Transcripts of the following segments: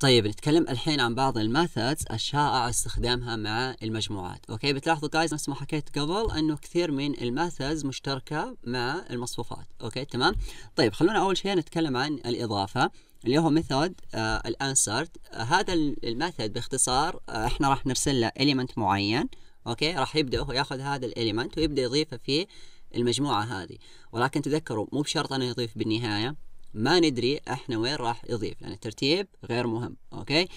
طيب نتكلم الحين عن بعض الماثدز الشائعة استخدامها مع المجموعات اوكي بتلاحظوا جايز نفس ما حكيت قبل انه كثير من الماثدز مشتركه مع المصفوفات اوكي تمام طيب خلونا اول شيء نتكلم عن الاضافه اللي هو ميثود آه هذا الميثود باختصار آه احنا راح نرسل له اليمنت معين اوكي راح يبدا هو ياخذ هذا الاليمنت ويبدا يضيفه في المجموعه هذه ولكن تذكروا مو بشرط انه يضيف بالنهايه ما ندري احنا وين راح يضيف لان يعني الترتيب غير مهم اوكي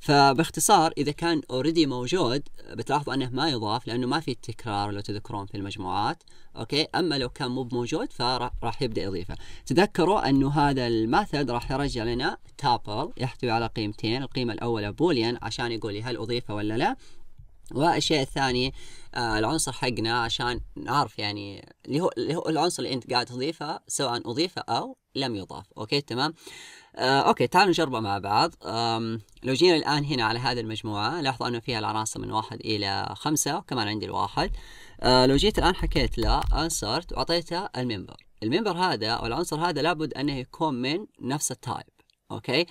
فباختصار اذا كان اوريدي موجود بتلاحظوا انه ما يضاف لانه ما في تكرار لو تذكرون في المجموعات اوكي اما لو كان مو موجود فراح يبدا يضيفه تذكروا انه هذا الماثد راح يرجع لنا تابل يحتوي على قيمتين القيمه الاولى بوليان عشان يقول لي هل اضيفه ولا لا والشيء الثاني آه العنصر حقنا عشان نعرف يعني اللي هو اللي هو العنصر اللي انت قاعد تضيفه سواء اضيفه او لم يضاف اوكي تمام آه اوكي تعالوا نجربه مع بعض لو جينا الان هنا على هذه المجموعه لاحظوا انه فيها العناصر من واحد الى خمسة وكمان عندي الواحد آه لو جيت الان حكيت له انسرت واعطيته المنبر المنبر هذا او العنصر هذا لابد انه يكون من نفس التايب اوكي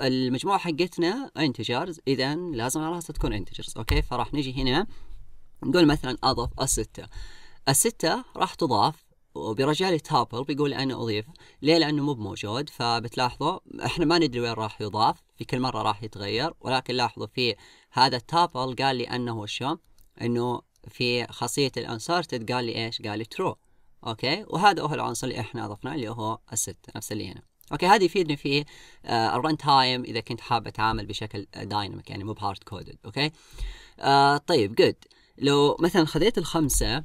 المجموعه حقتنا انتجرز اذا لازم على راسها تكون انتجرز اوكي فراح نجي هنا نقول مثلا اضف الستة الستة راح تضاف وبيرجع لي تابل بيقول انا اضيف ليه لانه مو موجود فبتلاحظوا احنا ما ندري وين راح يضاف في كل مره راح يتغير ولكن لاحظوا في هذا التابل قال لي انه شو انه في خاصيه الانسرتد قال لي ايش قال لي ترو اوكي وهذا هو العنصر اللي احنا اضفناه اللي هو الستة نفس اللي هنا اوكي هذا يفيدني في آه، الرن تايم اذا كنت حاب اتعامل بشكل دايناميك يعني مو بهارد كودد اوكي آه، طيب جود لو مثلا خذيت الخمسه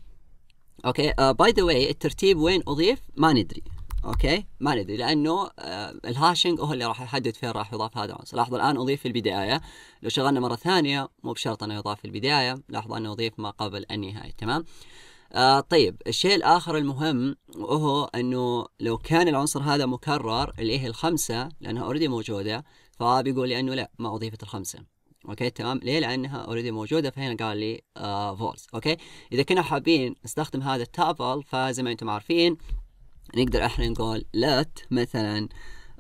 اوكي باي ذا واي الترتيب وين اضيف ما ندري اوكي ما ندري لانه آه الهاشنج هو اللي راح يحدد فين راح يضاف هذا العنصر لاحظوا الان اضيف في البدايه لو شغلنا مره ثانيه مو بشرط انه يضاف في البدايه لاحظوا انه اضيف ما قبل النهايه تمام آه طيب الشيء الآخر المهم وهو أنه لو كان العنصر هذا مكرر اللي هي الخمسة لأنها أوريدي موجودة فبيقول لي أنه لا ما أضيفت الخمسة أوكي تمام ليه لأنها أوريدي موجودة فهنا قال لي آه أوكي إذا كنا حابين نستخدم هذا التابل فزي ما أنتم عارفين نقدر إحنا نقول let مثلا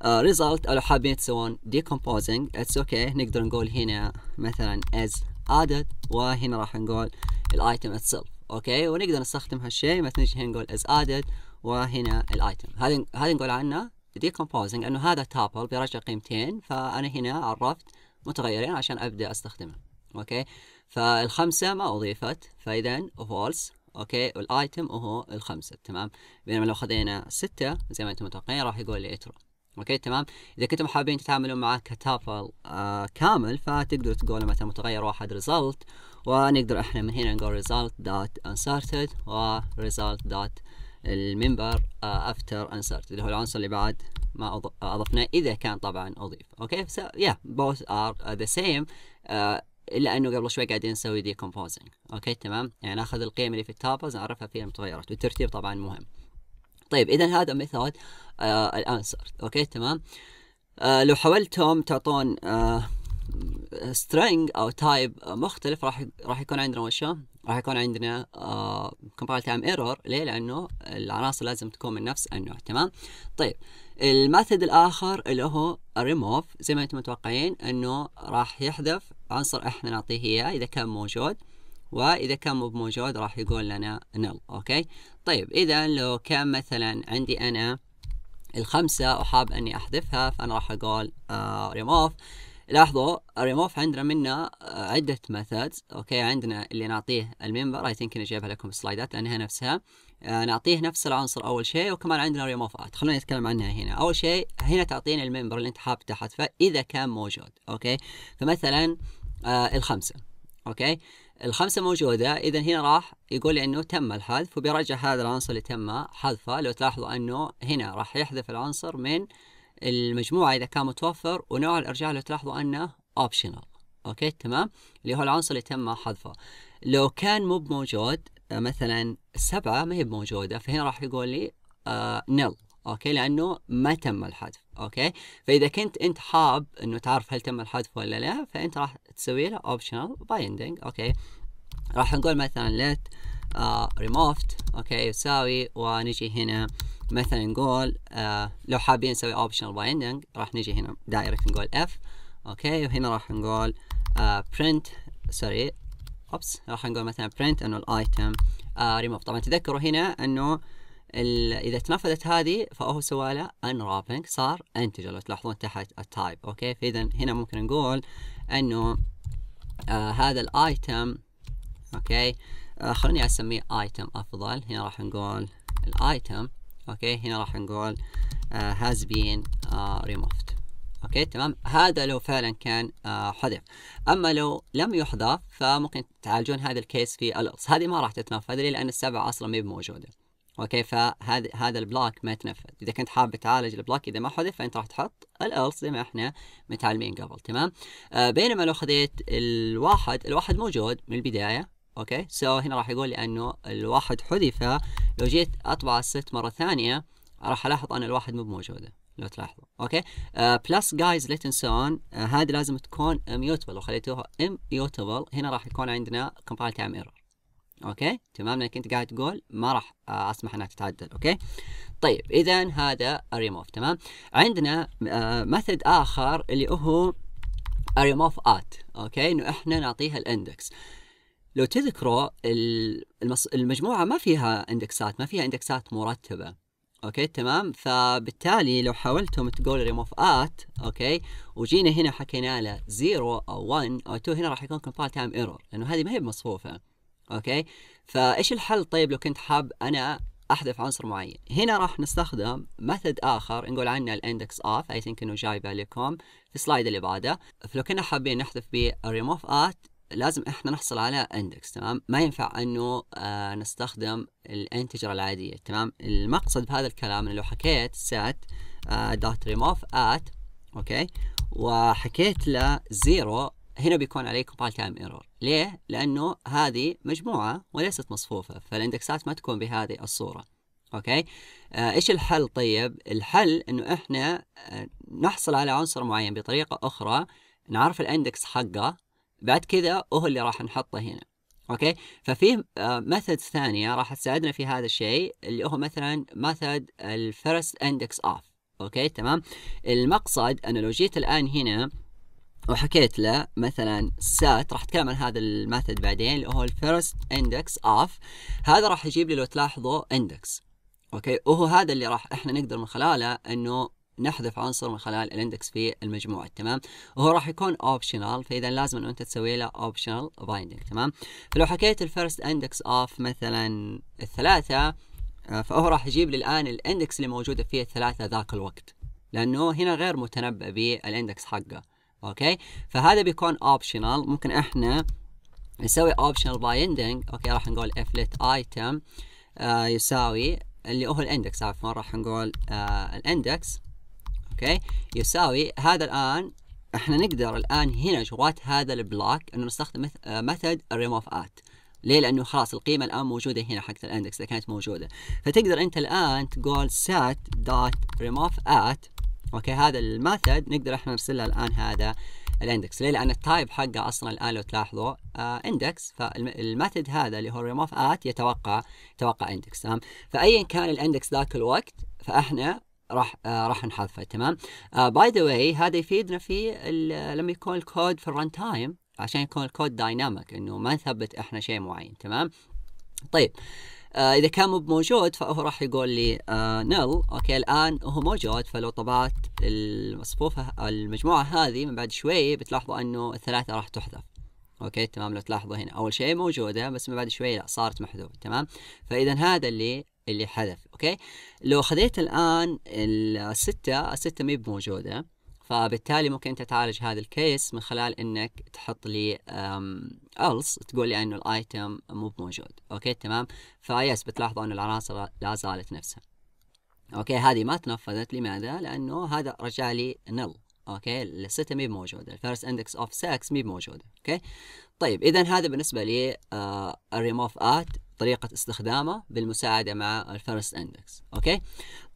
آه result أو لو حابين تسوون decomposing it's okay نقدر نقول هنا مثلا as added وهنا راح نقول الايتم itself اوكي ونقدر نستخدم هالشيء مثلا نجي هنا نقول از ادد وهنا الايتم هذه هذه نقول عنه ديكومبوزنج انه هذا تابل بيرجع قيمتين فانا هنا عرفت متغيرين عشان ابدا استخدمه اوكي فالخمسه ما اضيفت فاذا فولس اوكي والايتم وهو الخمسه تمام بينما لو خذينا سته زي ما انتم متوقعين راح يقول لي اترو اوكي تمام اذا كنتم حابين تتعاملون معاه كتابل آه كامل فتقدروا تقولوا مثلا متغير واحد ريزلت ونقدر احنا من هنا نقول result dot unsorted و result dot المنبر افتر آه، انسرت اللي هو العنصر اللي بعد ما آه، اضفناه اذا كان طبعا اضيف اوكي سو يا بوث ار ذا سيم الا انه قبل شوي قاعدين نسوي دي كومبوزنج اوكي تمام يعني ناخذ القيم اللي في التابلز نعرفها في المتغيرات والترتيب طبعا مهم طيب اذا هذا ميثود آه، الانسرت اوكي تمام لو حاولتم تعطون آه سترينج او تايب مختلف راح راح يكون عندنا وشو؟ راح يكون عندنا كومبايل تايم ايرور ليه لانه العناصر لازم تكون من نفس النوع تمام طيب الماثد الاخر اللي هو ريموف زي ما انتم متوقعين انه راح يحذف عنصر احنا نعطيه اياه اذا كان موجود واذا كان مو موجود راح يقول لنا نل اوكي طيب اذا لو كان مثلا عندي انا الخمسة وحاب اني احذفها فانا راح اقول ريموف آه، uh, لاحظوا الريموف عندنا منه آه، عدة ميثودز اوكي عندنا اللي نعطيه المنبر اي ثينك اني جايبها لكم السلايدات لانها نفسها آه، نعطيه نفس العنصر اول شيء وكمان عندنا ريموفات خلونا نتكلم عنها هنا اول شيء هنا تعطيني المنبر اللي انت حاب تحذفه اذا كان موجود اوكي فمثلا آه الخمسة اوكي الخمسة موجودة إذا هنا راح يقول لي إنه تم الحذف وبيرجع هذا العنصر اللي تم حذفه لو تلاحظوا إنه هنا راح يحذف العنصر من المجموعه اذا كان متوفر ونوع الارجاع اللي تلاحظوا انه اوبشنال اوكي تمام اللي هو العنصر اللي تم حذفه لو كان مو موجود آه، مثلا سبعة ما هي موجودة فهنا راح يقول لي نل آه، اوكي لانه ما تم الحذف اوكي فاذا كنت انت حاب انه تعرف هل تم الحذف ولا لا فانت راح تسوي له اوبشنال binding اوكي راح نقول مثلا let ريموفت آه، اوكي يساوي ونجي هنا مثلا نقول uh, لو حابين نسوي اوبشنال بايندنج راح نجي هنا دايركت نقول اف اوكي وهنا راح نقول برنت سوري اوبس راح نقول مثلا برنت انه الايتم آه، ريموفت طبعا تذكروا هنا انه اذا تنفذت هذه فهو سوى له انرابنج صار انتج لو تلاحظون تحت التايب اوكي فاذا هنا ممكن نقول انه آه هذا الايتم اوكي آه، خليني اسميه ايتم افضل هنا راح نقول الايتم اوكي هنا راح نقول هاز بين ريموفد اوكي تمام هذا لو فعلا كان آه حذف اما لو لم يحذف فممكن تعالجون هذا الكيس في الالغز هذه ما راح تتنفذ ليه لان السبعه اصلا ما هي موجوده اوكي فهذا هذا البلوك ما يتنفذ اذا كنت حابب تعالج البلوك اذا ما حذف فانت راح تحط الالس زي ما احنا متعلمين قبل تمام آه بينما لو خذيت الواحد الواحد موجود من البدايه اوكي سو هنا راح يقول لي انه الواحد حذف لو جيت اطبع الست مره ثانيه راح الاحظ ان الواحد مو موجوده لو تلاحظوا اوكي بلس جايز ليت انسون هذه لازم تكون ميوتبل لو خليتوها ميوتبل هنا راح يكون عندنا كومبايل تايم ايرور اوكي تمام لانك انت قاعد تقول ما راح آه، اسمح انها تتعدل اوكي طيب اذا هذا ريموف تمام عندنا ميثود آه، اخر اللي هو ريموف ات اوكي انه احنا نعطيها الاندكس لو تذكروا المجموعة ما فيها اندكسات ما فيها اندكسات مرتبة اوكي تمام فبالتالي لو حاولتم تقول ريموف ات اوكي وجينا هنا حكينا له 0 او 1 او 2 هنا راح يكون كومبايل تايم ايرور لانه هذه ما هي مصفوفه اوكي فايش الحل طيب لو كنت حاب انا احذف عنصر معين هنا راح نستخدم ميثود اخر نقول عنه الاندكس اوف اي ثينك انه جايبه لكم في السلايد اللي بعده فلو كنا حابين نحذف به ريموف ات لازم احنا نحصل على اندكس تمام ما ينفع انه آه نستخدم الانتجر العاديه تمام المقصد بهذا الكلام انه لو حكيت سات دوت ريموف ات اوكي وحكيت له زيرو هنا بيكون عليه كومبايل تايم ايرور ليه لانه هذه مجموعه وليست مصفوفه فالاندكسات ما تكون بهذه الصوره اوكي آه ايش الحل طيب الحل انه احنا آه نحصل على عنصر معين بطريقه اخرى نعرف الاندكس حقه بعد كذا هو اللي راح نحطه هنا اوكي ففي ميثودز آه، ثانيه راح تساعدنا في هذا الشيء اللي هو مثلا ميثود الفيرست اندكس اوف اوكي تمام المقصد انا لو جيت الان هنا وحكيت له مثلا سات راح اتكلم عن هذا الميثود بعدين اللي هو الفيرست اندكس اوف هذا راح يجيب لي لو تلاحظوا اندكس اوكي وهو هذا اللي راح احنا نقدر من خلاله انه نحذف عنصر من خلال الاندكس في المجموعة تمام وهو راح يكون اوبشنال فاذا لازم انه انت تسوي له اوبشنال بايندنج تمام فلو حكيت الفيرست اندكس اوف مثلا الثلاثة آه، فهو راح يجيب لي الان الاندكس اللي موجودة فيه الثلاثة ذاك الوقت لانه هنا غير متنبأ بالاندكس حقه اوكي فهذا بيكون اوبشنال ممكن احنا نسوي اوبشنال بايندنج اوكي راح نقول افلت ايتم آه، يساوي اللي هو الاندكس عفوا راح نقول آه، الاندكس اوكي يساوي هذا الان احنا نقدر الان هنا جوات هذا البلوك انه نستخدم ميثود ريموف ات ليه؟ لانه خلاص القيمه الان موجوده هنا حقت الاندكس اللي كانت موجوده فتقدر انت الان تقول سات دوت ريموف ات اوكي هذا الميثود نقدر احنا نرسل الان هذا الاندكس ليه؟ لان التايب حقه اصلا الان لو تلاحظوا آه، اندكس آه فالميثود هذا اللي هو ريموف ات يتوقع يتوقع اندكس تمام فايا كان الاندكس ذاك الوقت فاحنا راح آه، راح نحذفه تمام باي ذا واي هذا يفيدنا في لما يكون الكود في الرن تايم عشان يكون الكود دايناميك انه ما نثبت احنا شيء معين تمام طيب آه اذا كان مو موجود فهو راح يقول لي آه نل اوكي الان هو موجود فلو طبعت المصفوفه المجموعه هذه من بعد شوي بتلاحظوا انه الثلاثه راح تحذف اوكي تمام لو تلاحظوا هنا اول شيء موجوده بس من بعد شوي لا صارت محذوفه تمام فاذا هذا اللي اللي حذف اوكي لو خذيت الان الستة الستة ما موجودة فبالتالي ممكن انت تعالج هذا الكيس من خلال انك تحط لي الس تقول لي انه الايتم مو موجود اوكي تمام فيس بتلاحظوا انه العناصر لا زالت نفسها اوكي هذه ما تنفذت لماذا؟ لانه هذا رجع لي نل اوكي الستة مي موجودة الفيرست اندكس اوف 6 مي موجودة اوكي طيب اذا هذا بالنسبة لي الريموف آه، ات طريقة استخدامه بالمساعدة مع الفيرست اندكس اوكي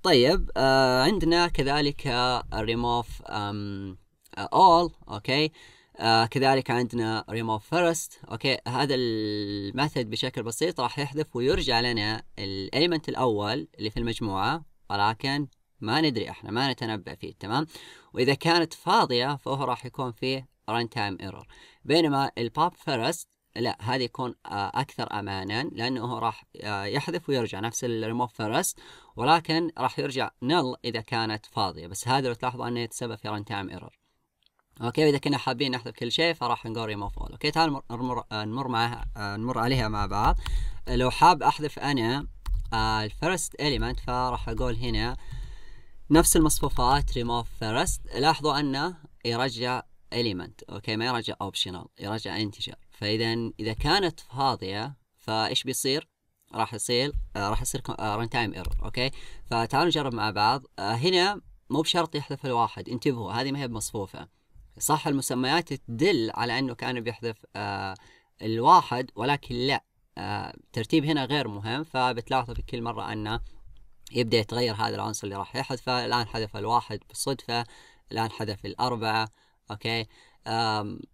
طيب آه عندنا كذلك ريموف اول آه، اوكي آه كذلك عندنا ريموف فيرست اوكي هذا الميثود بشكل بسيط راح يحذف ويرجع لنا الاليمنت الاول اللي في المجموعه ولكن ما ندري احنا ما نتنبأ فيه تمام واذا كانت فاضيه فهو راح يكون فيه رن تايم ايرور بينما الباب فيرست لا هذا يكون آه، اكثر امانا لانه راح آه، يحذف ويرجع نفس الريموف فيرست ولكن راح يرجع نل اذا كانت فاضيه بس هذا لو تلاحظوا انه يتسبب في ران تايم ايرور اوكي اذا كنا حابين نحذف كل شيء فراح نقول ريموف اول اوكي تعال نمر نمر, آه، نمر معها نمر عليها مع بعض لو حاب احذف انا الفيرست اليمنت فراح اقول هنا نفس المصفوفات ريموف فيرست لاحظوا انه يرجع اليمنت اوكي ما يرجع اوبشنال يرجع انتجر فاذا اذا كانت فاضيه فايش بيصير؟ راح يصير آه راح يصير ران تايم ايرور اوكي فتعالوا نجرب مع بعض آه هنا مو بشرط يحذف الواحد انتبهوا هذه ما هي بمصفوفه صح المسميات تدل على انه كان بيحذف آه الواحد ولكن لا الترتيب آه، هنا غير مهم فبتلاحظوا في كل مره انه يبدا يتغير هذا العنصر اللي راح يحذفه الان حذف الواحد بالصدفه الان حذف الاربعه اوكي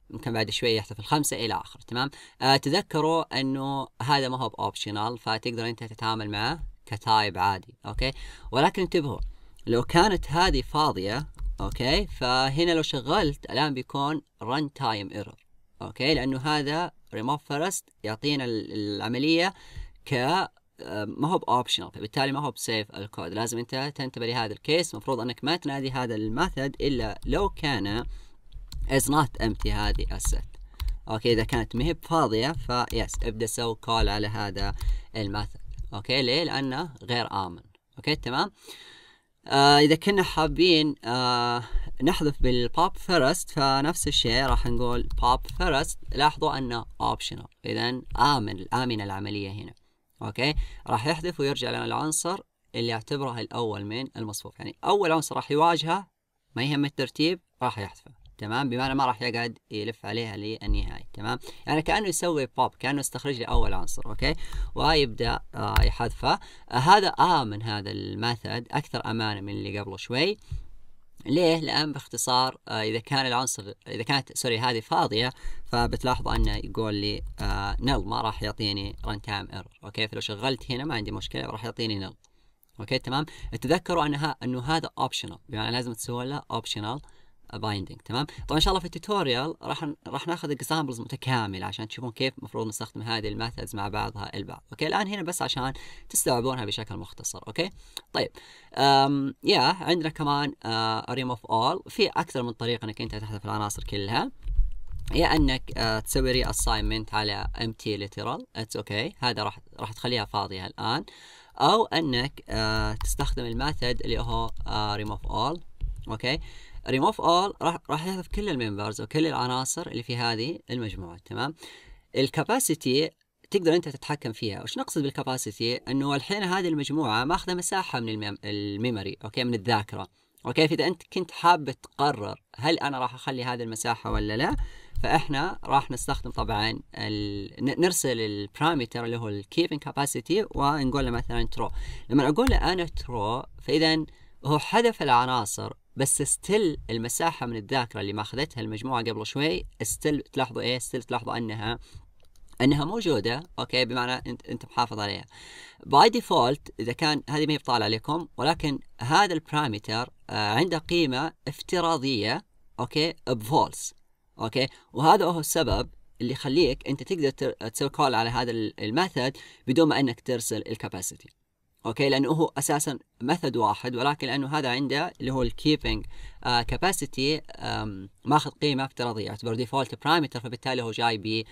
ممكن بعد شوي يحتفل خمسة إلى آخر تمام آه، تذكروا أنه هذا ما هو أوبشنال فتقدر أنت تتعامل معه كتايب عادي أوكي ولكن انتبهوا لو كانت هذه فاضية أوكي فهنا لو شغلت الآن بيكون رن تايم ايرور أوكي لأنه هذا ريموف فيرست يعطينا العملية ك ما هو باوبشنال فبالتالي ما هو بسيف الكود لازم انت تنتبه لهذا الكيس المفروض انك ما تنادي هذا الميثود الا لو كان is not empty هذه asset اوكي اذا كانت ما هي فاضيه فيس ابدا سوي كول على هذا الميثود اوكي ليه لانه غير امن اوكي تمام آه اذا كنا حابين آه نحذف بالبوب فيرست فنفس الشيء راح نقول pop فيرست لاحظوا انه اوبشنال اذا امن امنه العمليه هنا اوكي راح يحذف ويرجع لنا العنصر اللي اعتبره الاول من المصفوف يعني اول عنصر راح يواجهه ما يهم الترتيب راح يحذفه تمام بمعنى ما راح يقعد يلف عليها للنهاية تمام يعني كأنه يسوي بوب كأنه استخرج لي أول عنصر أوكي ويبدأ آه يحذفه آه هذا آمن هذا الميثود أكثر أمانة من اللي قبله شوي ليه؟ لأن باختصار آه إذا كان العنصر إذا كانت سوري هذه فاضية فبتلاحظ أنه يقول لي آه نل ما راح يعطيني رن تايم ايرور أوكي فلو شغلت هنا ما عندي مشكلة راح يعطيني نل أوكي تمام تذكروا أنها أنه هذا اوبشنال بمعنى لازم تسوي له اوبشنال بايندينج تمام طبعا ان شاء الله في التوتوريال راح راح ناخذ اكزامبلز متكامله عشان تشوفون كيف المفروض نستخدم هذه الميثودز مع بعضها البعض اوكي الان هنا بس عشان تستوعبونها بشكل مختصر اوكي طيب أم يا عندنا كمان اريم اوف اول في اكثر من طريقه انك انت تحذف العناصر كلها يا انك آه، تسوي ري اساينمنت على ام تي ليترال اتس اوكي هذا راح راح تخليها فاضيه الان او انك آه، تستخدم الميثود اللي هو ريموف آه، اول اوكي ريموف اول راح راح يحذف كل الممبرز وكل العناصر اللي في هذه المجموعه تمام الكاباسيتي تقدر انت تتحكم فيها وش نقصد بالكاباسيتي انه الحين هذه المجموعه ماخذه مساحه من الميموري اوكي من الذاكره اوكي فاذا انت كنت حاب تقرر هل انا راح اخلي هذه المساحه ولا لا فاحنا راح نستخدم طبعا ال... نرسل البارامتر اللي هو الكيبنج كاباسيتي ونقول له مثلا ترو لما اقول له انا ترو فاذا هو حذف العناصر بس ستيل المساحه من الذاكره اللي ما اخذتها المجموعه قبل شوي ستيل تلاحظوا ايه ستيل تلاحظوا انها انها موجوده اوكي بمعنى انت انت محافظ عليها باي ديفولت اذا كان هذه ما هي بطالعه عليكم ولكن هذا البارامتر آه، عنده قيمه افتراضيه اوكي بفولس اوكي وهذا هو السبب اللي يخليك انت تقدر تسوي كول على هذا الميثود بدون ما انك ترسل الكاباسيتي اوكي لانه هو اساسا ميثود واحد ولكن لانه هذا عنده اللي هو الكيبنج كاباسيتي آه، ماخذ قيمه افتراضيه يعتبر ديفولت برايمتر فبالتالي هو جاي ب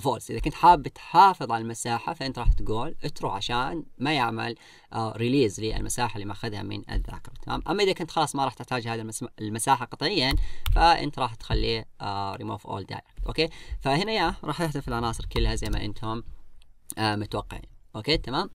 فولس آه، اذا كنت حاب تحافظ على المساحه فانت راح تقول اترو عشان ما يعمل ريليز آه، للمساحه اللي ماخذها من الذاكره تمام اما اذا كنت خلاص ما راح تحتاج هذه المساحه قطعيا فانت راح تخليه ريموف اول دايركت اوكي فهنا يا راح يحذف العناصر كلها زي ما انتم متوقعين اوكي تمام